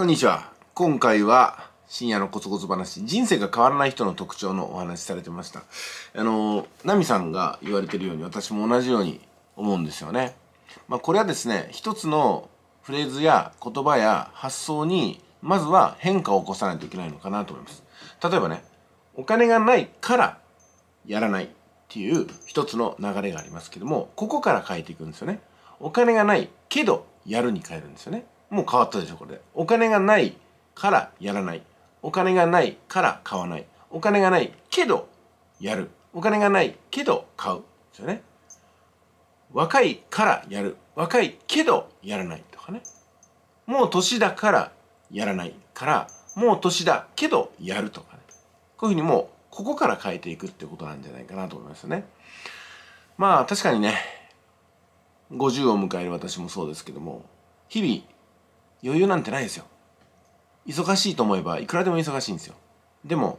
こんにちは。今回は深夜のコツコツ話、人生が変わらない人の特徴のお話されてました。あの、ナミさんが言われてるように私も同じように思うんですよね。まあ、これはですね、一つのフレーズや言葉や発想にまずは変化を起こさないといけないのかなと思います。例えばね、お金がないからやらないっていう一つの流れがありますけども、ここから変えていくんですよね。お金がないけどやるに変えるんですよね。もう変わったでしょこれお金がないからやらないお金がないから買わないお金がないけどやるお金がないけど買うですよね若いからやる若いけどやらないとかねもう年だからやらないからもう年だけどやるとかねこういうふうにもうここから変えていくってことなんじゃないかなと思いますねまあ確かにね50を迎える私もそうですけども日々余裕なんてないですよ忙しいと思えばいくらでも忙しいんですよでも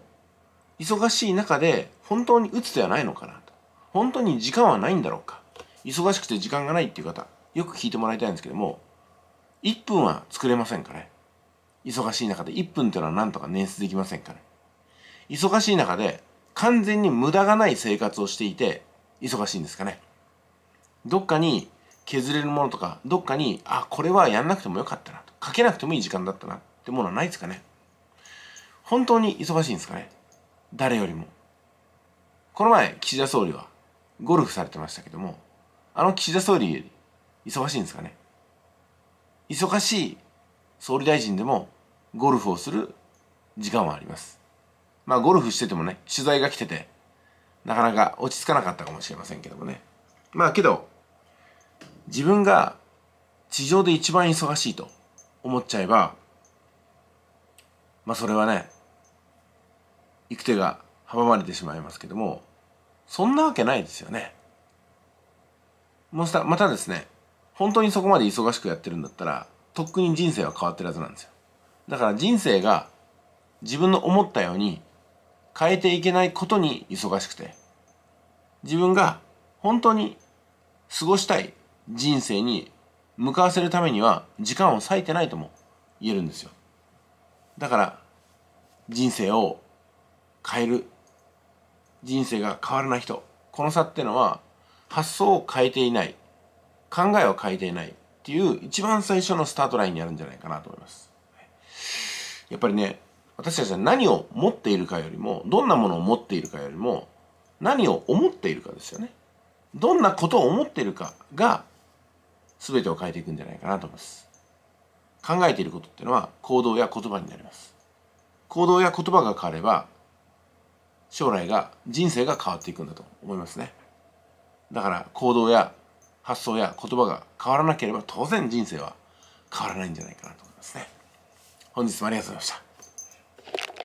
忙しい中で本当に打つ手はないのかなと本当に時間はないんだろうか忙しくて時間がないっていう方よく聞いてもらいたいんですけども1分は作れませんかね忙しい中で1分っていうのは何とか捻出できませんかね忙しい中で完全に無駄がない生活をしていて忙しいんですかねどっかに削れるものとかどっかにあこれはやんなくてもよかったなとかけなくてもいい時間だったなってものはないですかね本当に忙しいんですかね誰よりもこの前岸田総理はゴルフされてましたけどもあの岸田総理より忙しいんですかね忙しい総理大臣でもゴルフをする時間はありますまあゴルフしててもね取材が来ててなかなか落ち着かなかったかもしれませんけどもねまあけど自分が地上で一番忙しいと思っちゃえばまあそれはね行く手が阻まれてしまいますけどもそんなわけないですよね。もしたまたですね本当にそこまで忙しくやってるんだったらとっくに人生は変わってるはずなんですよ。だから人生が自分の思ったように変えていけないことに忙しくて自分が本当に過ごしたい人生に向かわせるためには時間を割いてないとも言えるんですよだから人生を変える人生が変わらない人この差ってのは発想を変えていない考えを変えていないっていう一番最初のスタートラインにあるんじゃないかなと思いますやっぱりね私たちは何を持っているかよりもどんなものを持っているかよりも何を思っているかですよねどんなことを思っているかが全てを変えていくんじゃないかなと思います。考えていることっていうのは行動や言葉になります。行動や言葉が変われば将来が人生が変わっていくんだと思いますね。だから行動や発想や言葉が変わらなければ当然人生は変わらないんじゃないかなと思いますね。本日もありがとうございました。